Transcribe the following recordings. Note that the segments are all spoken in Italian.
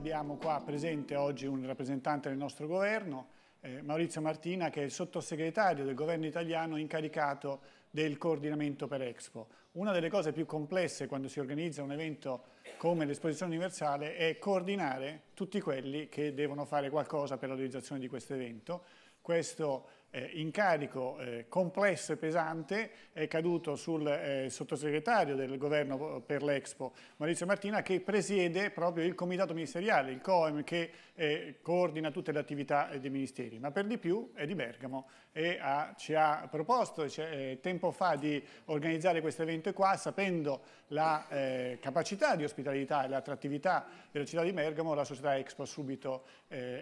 abbiamo qua presente oggi un rappresentante del nostro governo, eh, Maurizio Martina, che è il sottosegretario del governo italiano incaricato del coordinamento per Expo. Una delle cose più complesse quando si organizza un evento come l'Esposizione Universale è coordinare tutti quelli che devono fare qualcosa per la realizzazione di questo evento. Questo eh, incarico eh, complesso e pesante è caduto sul eh, sottosegretario del governo eh, per l'Expo, Maurizio Martina, che presiede proprio il comitato ministeriale, il COEM, che eh, coordina tutte le attività eh, dei ministeri, ma per di più è di Bergamo e ha, ci ha proposto cioè, tempo fa di organizzare questo evento qua, sapendo la capacità di ospitalità e l'attrattività della città di Bergamo, la società Expo ha subito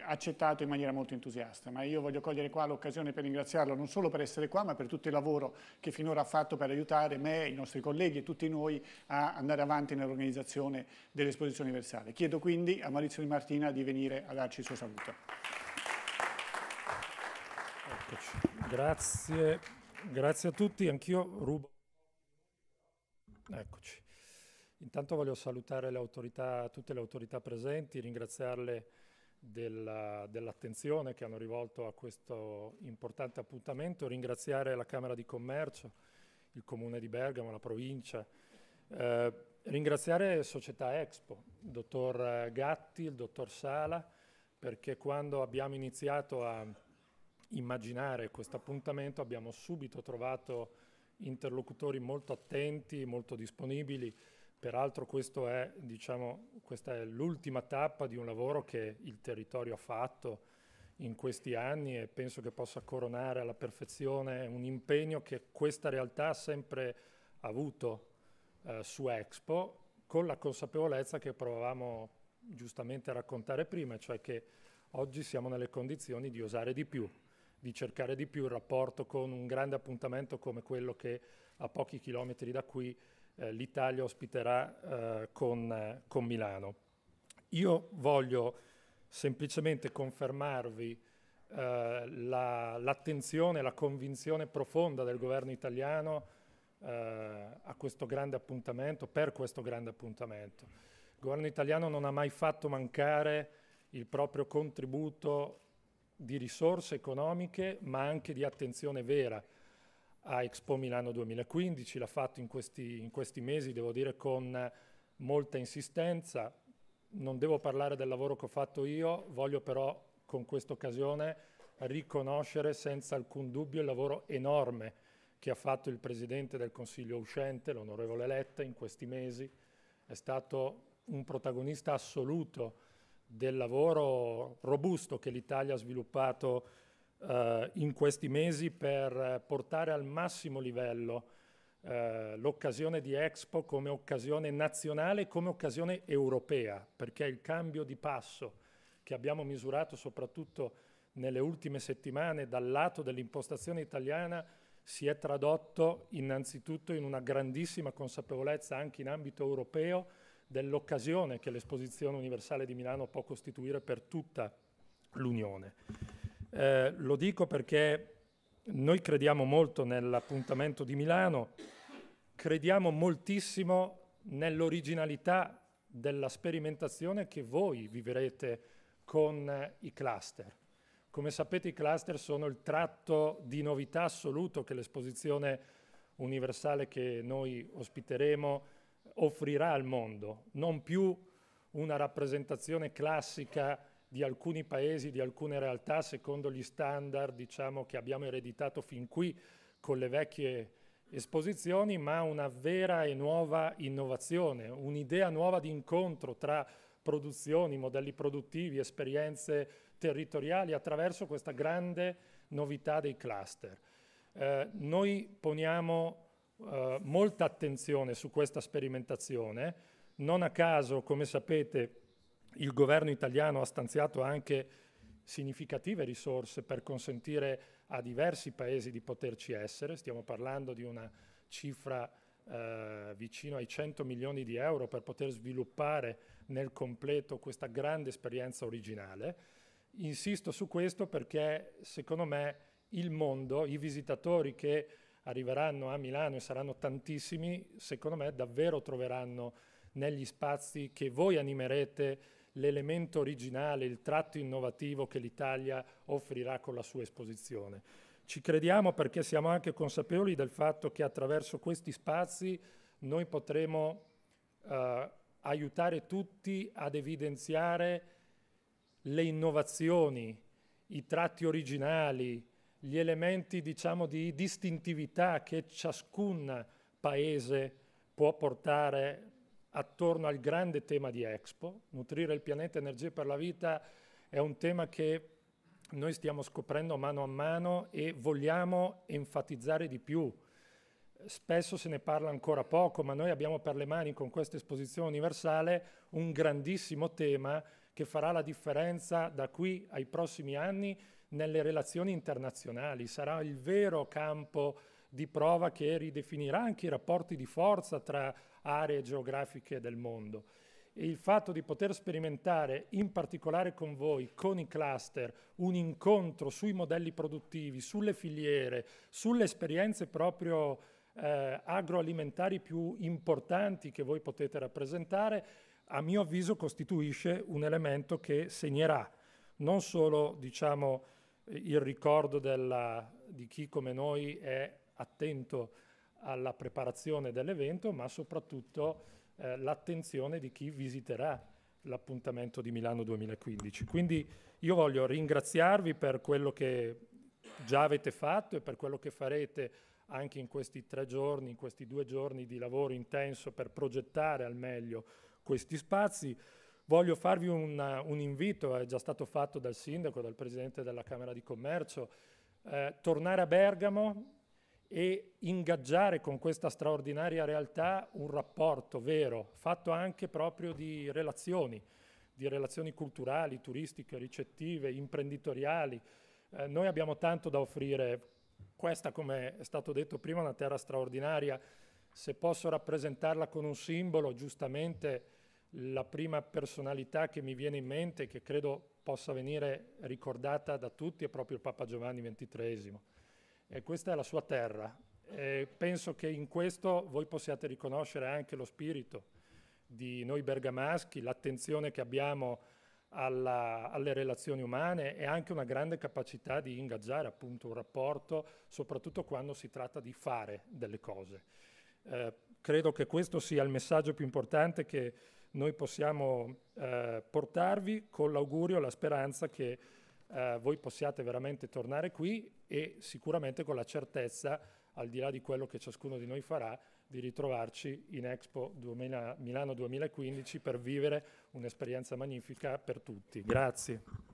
accettato in maniera molto entusiasta, ma io voglio cogliere qua l'occasione per ringraziarla non solo per essere qua ma per tutto il lavoro che finora ha fatto per aiutare me, i nostri colleghi e tutti noi a andare avanti nell'organizzazione dell'esposizione universale. Chiedo quindi a Maurizio Di Martina di venire a darci il suo saluto. Eccoci. Grazie, grazie a tutti, anch'io rubo. Eccoci. Intanto voglio salutare le autorità, tutte le autorità presenti, ringraziarle della, dell'attenzione che hanno rivolto a questo importante appuntamento, ringraziare la Camera di Commercio, il Comune di Bergamo, la provincia, eh, ringraziare Società Expo, il dottor Gatti, il dottor Sala, perché quando abbiamo iniziato a immaginare questo appuntamento abbiamo subito trovato interlocutori molto attenti, molto disponibili, Peraltro è, diciamo, questa è l'ultima tappa di un lavoro che il territorio ha fatto in questi anni e penso che possa coronare alla perfezione un impegno che questa realtà ha sempre avuto eh, su Expo con la consapevolezza che provavamo giustamente a raccontare prima, cioè che oggi siamo nelle condizioni di osare di più, di cercare di più il rapporto con un grande appuntamento come quello che a pochi chilometri da qui eh, l'Italia ospiterà eh, con, eh, con, Milano. Io voglio semplicemente confermarvi eh, la, l'attenzione, la convinzione profonda del governo italiano a questo grande appuntamento, per questo grande appuntamento. Il governo italiano non ha mai fatto mancare il proprio contributo di risorse economiche, ma anche di attenzione vera a Expo Milano 2015, l'ha fatto in questi, in questi mesi, devo dire, con molta insistenza. Non devo parlare del lavoro che ho fatto io, voglio però con questa occasione riconoscere senza alcun dubbio il lavoro enorme che ha fatto il Presidente del Consiglio uscente, l'onorevole Letta, in questi mesi. È stato un protagonista assoluto del lavoro robusto che l'Italia ha sviluppato eh, in questi mesi per portare al massimo livello eh, l'occasione di Expo come occasione nazionale e come occasione europea, perché il cambio di passo che abbiamo misurato soprattutto nelle ultime settimane dal lato dell'impostazione italiana si è tradotto innanzitutto in una grandissima consapevolezza anche in ambito europeo dell'occasione che l'esposizione universale di Milano può costituire per tutta l'Unione. Eh, lo dico perché noi crediamo molto nell'appuntamento di Milano, crediamo moltissimo nell'originalità della sperimentazione che voi vivrete con eh, i cluster. Come sapete i cluster sono il tratto di novità assoluto che l'esposizione universale che noi ospiteremo offrirà al mondo, non più una rappresentazione classica di alcuni paesi, di alcune realtà, secondo gli standard diciamo, che abbiamo ereditato fin qui con le vecchie esposizioni, ma una vera e nuova innovazione, un'idea nuova di incontro tra produzioni, modelli produttivi, esperienze territoriali attraverso questa grande novità dei cluster. Eh, noi poniamo eh, molta attenzione su questa sperimentazione, non a caso, come sapete, il governo italiano ha stanziato anche significative risorse per consentire a diversi paesi di poterci essere, stiamo parlando di una cifra eh, vicino ai 100 milioni di euro per poter sviluppare nel completo questa grande esperienza originale. Insisto su questo perché secondo me il mondo, i visitatori che arriveranno a Milano e saranno tantissimi, secondo me davvero troveranno negli spazi che voi animerete l'elemento originale, il tratto innovativo che l'Italia offrirà con la sua esposizione. Ci crediamo perché siamo anche consapevoli del fatto che attraverso questi spazi noi potremo eh, aiutare tutti ad evidenziare le innovazioni, i tratti originali, gli elementi diciamo, di distintività che ciascun paese può portare attorno al grande tema di Expo. Nutrire il pianeta Energie per la Vita è un tema che noi stiamo scoprendo mano a mano e vogliamo enfatizzare di più. Spesso se ne parla ancora poco, ma noi abbiamo per le mani con questa esposizione universale un grandissimo tema che farà la differenza da qui ai prossimi anni nelle relazioni internazionali. Sarà il vero campo di prova che ridefinirà anche i rapporti di forza tra aree geografiche del mondo. E il fatto di poter sperimentare, in particolare con voi, con i cluster, un incontro sui modelli produttivi, sulle filiere, sulle esperienze proprio eh, agroalimentari più importanti che voi potete rappresentare, a mio avviso costituisce un elemento che segnerà non solo diciamo, il ricordo della, di chi come noi è attento alla preparazione dell'evento, ma soprattutto eh, l'attenzione di chi visiterà l'appuntamento di Milano 2015. Quindi io voglio ringraziarvi per quello che già avete fatto e per quello che farete anche in questi tre giorni, in questi due giorni di lavoro intenso per progettare al meglio questi spazi. Voglio farvi una, un invito, è già stato fatto dal sindaco, dal presidente della Camera di Commercio, eh, tornare a Bergamo e ingaggiare con questa straordinaria realtà un rapporto vero, fatto anche proprio di relazioni, di relazioni culturali, turistiche, ricettive, imprenditoriali. Eh, noi abbiamo tanto da offrire, questa come è stato detto prima è una terra straordinaria, se posso rappresentarla con un simbolo, giustamente la prima personalità che mi viene in mente, che credo possa venire ricordata da tutti, è proprio il Papa Giovanni XXIII e questa è la sua terra. E penso che in questo voi possiate riconoscere anche lo spirito di noi bergamaschi, l'attenzione che abbiamo alla, alle relazioni umane e anche una grande capacità di ingaggiare appunto un rapporto, soprattutto quando si tratta di fare delle cose. Eh, credo che questo sia il messaggio più importante che noi possiamo eh, portarvi con l'augurio e la speranza che eh, voi possiate veramente tornare qui e sicuramente con la certezza, al di là di quello che ciascuno di noi farà, di ritrovarci in Expo 2000, Milano 2015 per vivere un'esperienza magnifica per tutti. Grazie.